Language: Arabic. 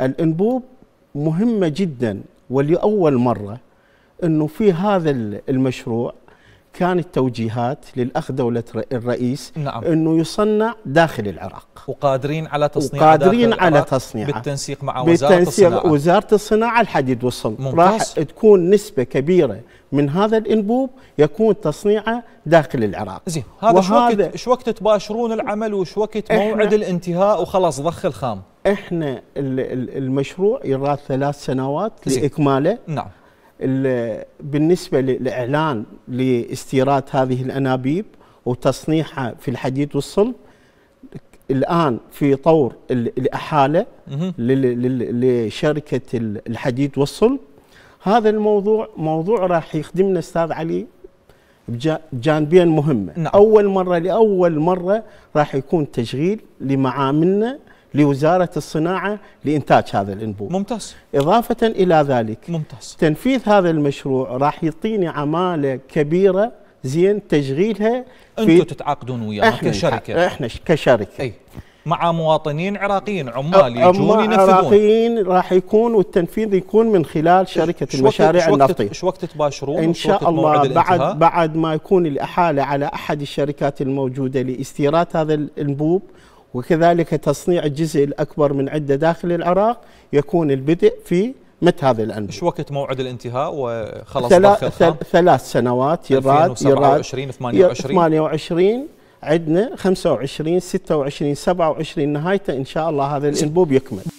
الانبوب مهمه جدا ولاول مره انه في هذا المشروع كانت توجيهات للاخ دوله الرئيس نعم. انه يصنع داخل العراق وقادرين على تصنيع وقادرين على تصنيعه بالتنسيق مع وزاره بالتنسيق الصناعه وزاره الصناعه الحديد والصلب راح تكون نسبه كبيره من هذا الانبوب يكون تصنيعه داخل العراق زين هذا شو وقت شو وقت تباشرون العمل وش وقت موعد الانتهاء وخلاص ضخ الخام احنا المشروع يراد ثلاث سنوات لاكماله نعم بالنسبه للاعلان لاستيراد هذه الانابيب وتصنيعها في الحديد والصلب الان في طور الاحاله لشركه الحديد والصلب هذا الموضوع موضوع راح يخدمنا استاذ علي بجانبين مهمه نعم. اول مره لاول مره راح يكون تشغيل لمعاملنا لوزارة الصناعة لإنتاج هذا الأنبوب ممتاز إضافة إلى ذلك ممتاز تنفيذ هذا المشروع راح يعطيني عمالة كبيرة زين تشغيلها أنتم تتعاقدون إحنا كشركة إحنا كشركة أي. مع مواطنين عراقيين عمال يجون ينفذون عراقيين راح يكون والتنفيذ يكون من خلال شركه المشاريع النفطيه ايش وقت تباشرون ان شاء الله بعد بعد ما يكون الاحاله على احد الشركات الموجوده لاستيراد هذا الانبوب وكذلك تصنيع الجزء الأكبر من عدة داخل العراق يكون البدء في مت هذه الأنبوة ايش وقت موعد الانتهاء وخلص ثلاث, ثلاث سنوات يراد يراد 2027 28 28 عندنا 25 26 27 نهايته إن شاء الله هذا الأنبوب يكمل